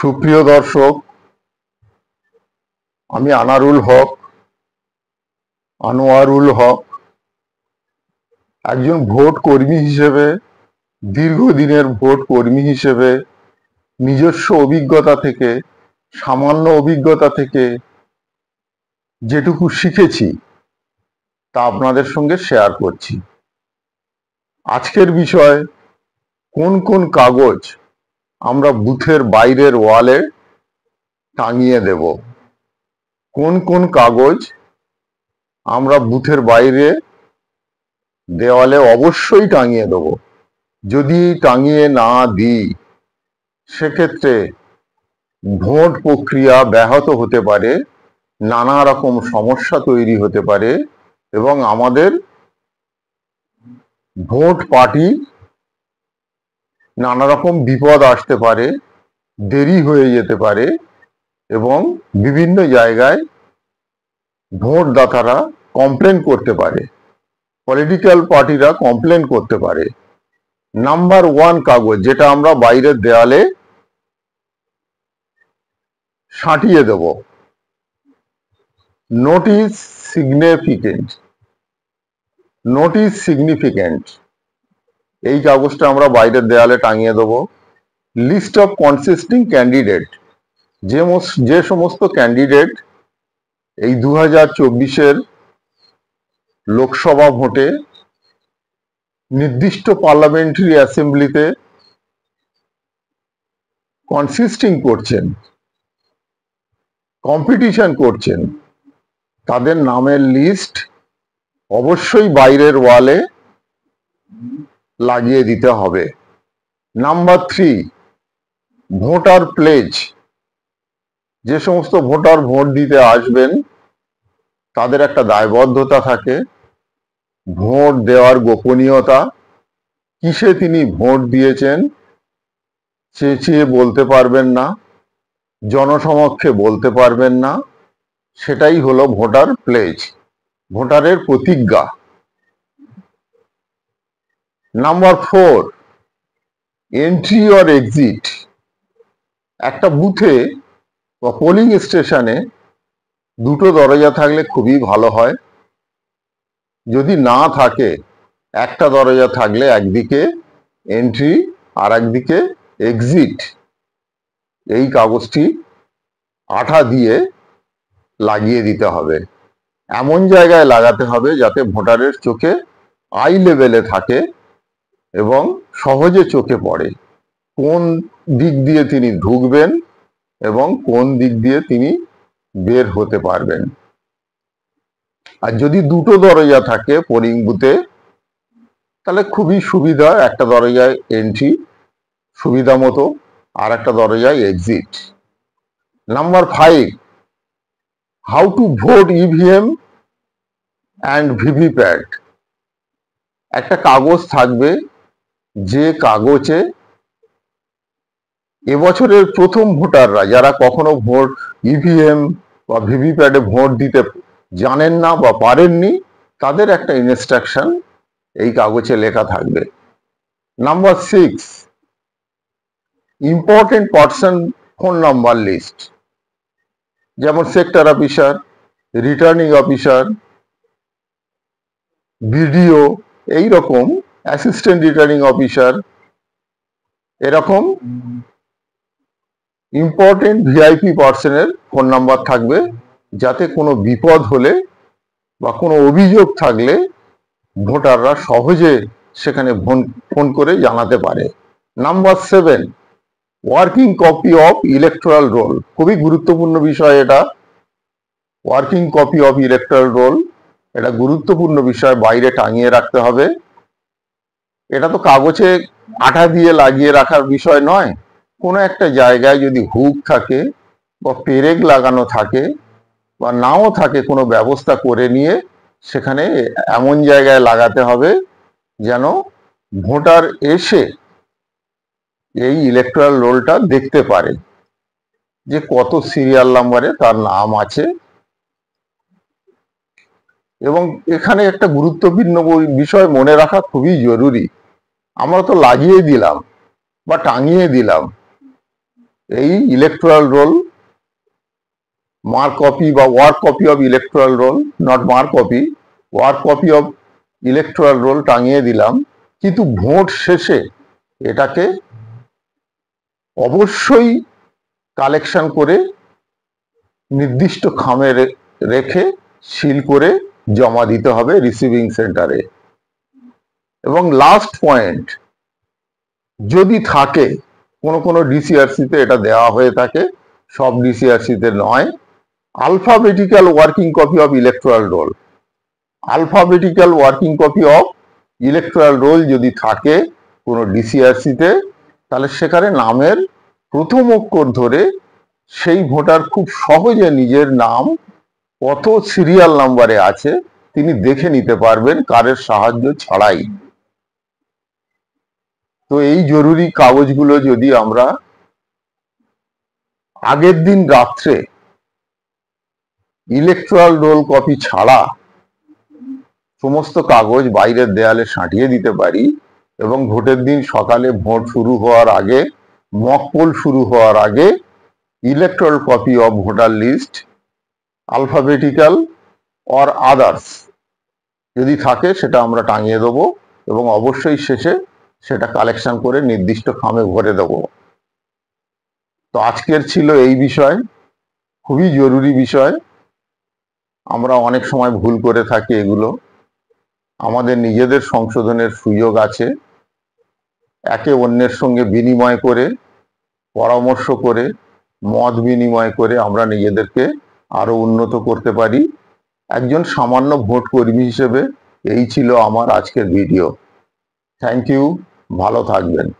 সুপ্রিয় দর্শক আমি আনারুল হক আনোয়ারুল হক একজন ভোট কর্মী হিসেবে দীর্ঘদিনের ভোট কর্মী হিসেবে নিজস্ব অভিজ্ঞতা থেকে সামান্য অভিজ্ঞতা থেকে যেটুকু শিখেছি তা আপনাদের সঙ্গে শেয়ার করছি আজকের বিষয় কোন কোন কাগজ আমরা বুথের বাইরের ওয়ালে টাঙিয়ে দেব কোন কোন কাগজ আমরা বুথের বাইরে দেওয়ালে অবশ্যই টাঙিয়ে দেব যদি টাঙিয়ে না দিই সেক্ষেত্রে ভোট প্রক্রিয়া ব্যাহত হতে পারে নানা রকম সমস্যা তৈরি হতে পারে এবং আমাদের ভোট পার্টি নানা রকম বিপদ আসতে পারে দেরি হয়ে যেতে পারে এবং বিভিন্ন জায়গায় ভোটদাতারা কমপ্লেন করতে পারে পলিটিক্যাল পার্টিরা কমপ্লেন করতে পারে নাম্বার ওয়ান কাগজ যেটা আমরা বাইরের দেয়ালে সাঁটিয়ে দেব নোটিস সিগনিফিকেন্ট নোটিস সিগনিফিকেন্ট এই কাগজটা আমরা বাইরের দেয়ালে টাঙিয়ে দেবো লিস্ট অফ কনসিস্টিং ক্যান্ডিডেট যে যে সমস্ত ক্যান্ডিডেট এই দু হাজার চব্বিশের লোকসভা ভোটে নির্দিষ্ট পার্লামেন্টারি অ্যাসেম্বলিতে কনসিস্টিং করছেন কম্পিটিশন করছেন তাদের নামের লিস্ট অবশ্যই বাইরের ওয়ালে লাগিয়ে দিতে হবে নাম্বার থ্রি ভোটার প্লেজ যে সমস্ত ভোটার ভোট দিতে আসবেন তাদের একটা দায়বদ্ধতা থাকে ভোট দেওয়ার গোপনীয়তা কিসে তিনি ভোট দিয়েছেন চেঁচিয়ে বলতে পারবেন না জনসমক্ষে বলতে পারবেন না সেটাই হলো ভোটার প্লেজ ভোটারের প্রতিজ্ঞা number four entry or exit একটা বুথে বা পোলিং স্টেশনে দুটো দরজা থাকলে খুবই ভালো হয় যদি না থাকে একটা দরজা থাকলে একদিকে এন্ট্রি আর একদিকে এক্সিট এই কাগজটি আঠা দিয়ে লাগিয়ে দিতে হবে এমন জায়গায় লাগাতে হবে যাতে ভোটারের চোখে আই লেভেলে থাকে এবং সহজে চোখে পড়ে কোন দিক দিয়ে তিনি ঢুকবেন এবং কোন দিক দিয়ে তিনি বের হতে পারবেন আর যদি দুটো দরজা থাকে পোলিং বুথে তাহলে খুবই সুবিধা একটা দরজায় এন্ট্রি সুবিধা মতো আর একটা দরজায় exit number five how to vote EVM and VVPAT একটা কাগজ থাকবে যে কাগজে এবছরের প্রথম ভোটাররা যারা কখনো ভোট ইভিএম e বা ভিভিপ্যাডে ভোট দিতে জানেন না বা পারেননি তাদের একটা ইনস্ট্রাকশন এই কাগজে লেখা থাকবে number six important person phone number list যেমন sector officer returning officer BDO এই রকম অ্যাসিস্ট্যান্ট রিটার্নিং অফিসার এরকম ইম্পর্টেন্ট ভিআইপি পার্সনের ফোন নাম্বার থাকবে যাতে কোনো বিপদ হলে বা কোনো অভিযোগ থাকলে ভোটাররা সহজে সেখানে ফোন করে জানাতে পারে number seven working copy of electoral roll খুবই গুরুত্বপূর্ণ বিষয় এটা working copy of electoral roll এটা গুরুত্বপূর্ণ বিষয় বাইরে টাঙিয়ে রাখতে হবে এটা তো কাগজে আঠা দিয়ে লাগিয়ে রাখার বিষয় নয় কোনো একটা জায়গায় যদি হুক থাকে বা পেরেক লাগানো থাকে বা নাও থাকে কোনো ব্যবস্থা করে নিয়ে সেখানে এমন জায়গায় লাগাতে হবে যেন ভোটার এসে এই ইলেকট্রাল রোলটা দেখতে পারে যে কত সিরিয়াল নাম্বারে তার নাম আছে এবং এখানে একটা গুরুত্বপূর্ণ বিষয় মনে রাখা খুবই জরুরি আমরা তো লাগিয়ে দিলাম বা টাঙিয়ে দিলাম এই ইলেকট্রাল রোল মার কপি বা work copy of electoral roll not mark copy work copy of electoral roll টাঙিয়ে দিলাম কিন্তু ভোট শেষে এটাকে অবশ্যই কালেকশন করে নির্দিষ্ট খামে রেখে সিল করে জমা দিতে হবে রিসিভিং সেন্টারে এবং লাস্ট পয়েন্ট যদি থাকে কোনো কোনো ডিসিআরসিতে এটা দেওয়া হয়ে থাকে সব ডিসিআরসিতে নয় alphabetical working copy of electoral roll alphabetical working copy of electoral roll যদি থাকে কোনো ডিসিআরসিতে তাহলে সেখানে নামের প্রথম অক্ষর ধরে সেই ভোটার খুব সহজে নিজের নাম কত সিরিয়াল নাম্বারে আছে তিনি দেখে নিতে পারবেন কারের সাহায্য ছাড়াই তো এই জরুরি কাগজগুলো যদি আমরা আগের দিন রাত্রে ইলেকট্রাল রোল কপি ছাড়া সমস্ত কাগজ বাইরের দেয়ালে সাঁটিয়ে দিতে পারি এবং ভোটের দিন সকালে ভোট শুরু হওয়ার আগে মকপোল শুরু হওয়ার আগে electoral copy of voter list alphabetical or others যদি থাকে সেটা আমরা টাঙিয়ে দেবো এবং অবশ্যই শেষে সেটা কালেকশন করে নির্দিষ্ট ফার্মে ভরে দেব তো আজকের ছিল এই বিষয় খুবই জরুরি বিষয় আমরা অনেক সময় ভুল করে থাকি এগুলো আমাদের নিজেদের সংশোধনের সুযোগ আছে একে অন্যের সঙ্গে বিনিময় করে পরামর্শ করে মত বিনিময় করে আমরা নিজেদেরকে আরও উন্নত করতে পারি একজন সামান্য ভোট কর্মী হিসেবে এই ছিল আমার আজকের ভিডিও थैंक यू ভালো থাকবেন